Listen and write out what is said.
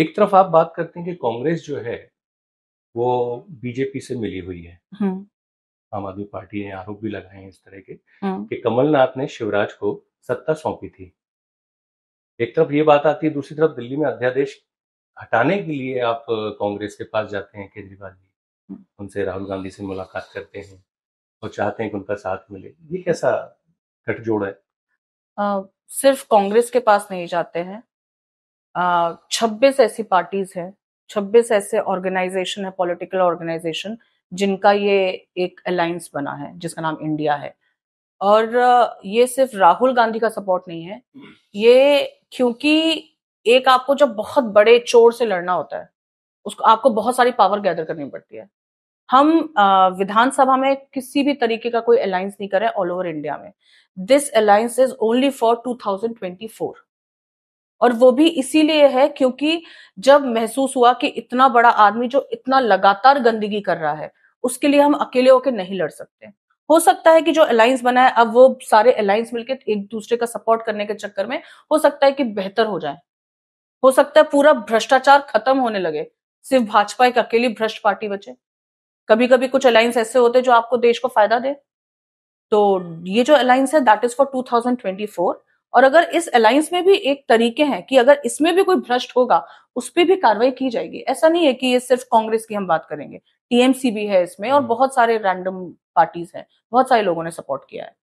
एक तरफ आप बात करते हैं कि कांग्रेस जो है वो बीजेपी से मिली हुई है हम्म। आम आदमी पार्टी ने आरोप भी लगाए हैं इस तरह के हम्म। कि कमलनाथ ने शिवराज को सत्ता सौंपी थी एक तरफ ये बात आती है दूसरी तरफ दिल्ली में अध्यादेश हटाने के लिए आप कांग्रेस के पास जाते हैं केजरीवाल जी हम्म। उनसे राहुल गांधी से मुलाकात करते हैं और चाहते हैं कि उनका साथ मिले ये कैसा गठजोड़ है आ, सिर्फ कांग्रेस के पास नहीं जाते हैं छब्बीस ऐसी पार्टीज हैं छब्बीस ऐसे ऑर्गेनाइजेशन है पॉलिटिकल ऑर्गेनाइजेशन जिनका ये एक अलायंस बना है जिसका नाम इंडिया है और ये सिर्फ राहुल गांधी का सपोर्ट नहीं है ये क्योंकि एक आपको जब बहुत बड़े चोर से लड़ना होता है उसको आपको बहुत सारी पावर गैदर करनी पड़ती है हम विधानसभा में किसी भी तरीके का कोई अलायंस नहीं करें ऑल ओवर इंडिया में this alliance is only for 2024 और वो भी इसीलिए है क्योंकि जब महसूस हुआ कि इतना बड़ा आदमी जो इतना लगातार गंदगी कर रहा है उसके लिए हम अकेले होकर नहीं लड़ सकते हो सकता है कि जो अलायंस बना है अब वो सारे अलायंस मिलकर एक दूसरे का सपोर्ट करने के चक्कर में हो सकता है कि बेहतर हो जाए हो सकता है पूरा भ्रष्टाचार खत्म होने लगे सिर्फ भाजपा एक अकेली भ्रष्ट पार्टी बचे कभी कभी कुछ अलायंस ऐसे होते जो आपको देश को फायदा दे तो ये जो अलायंस है दैट इज फॉर 2024 और अगर इस अलायंस में भी एक तरीके हैं कि अगर इसमें भी कोई भ्रष्ट होगा उस पर भी कार्रवाई की जाएगी ऐसा नहीं है कि ये सिर्फ कांग्रेस की हम बात करेंगे टीएमसी भी है इसमें और हम्म। बहुत सारे रैंडम पार्टीज हैं बहुत सारे लोगों ने सपोर्ट किया है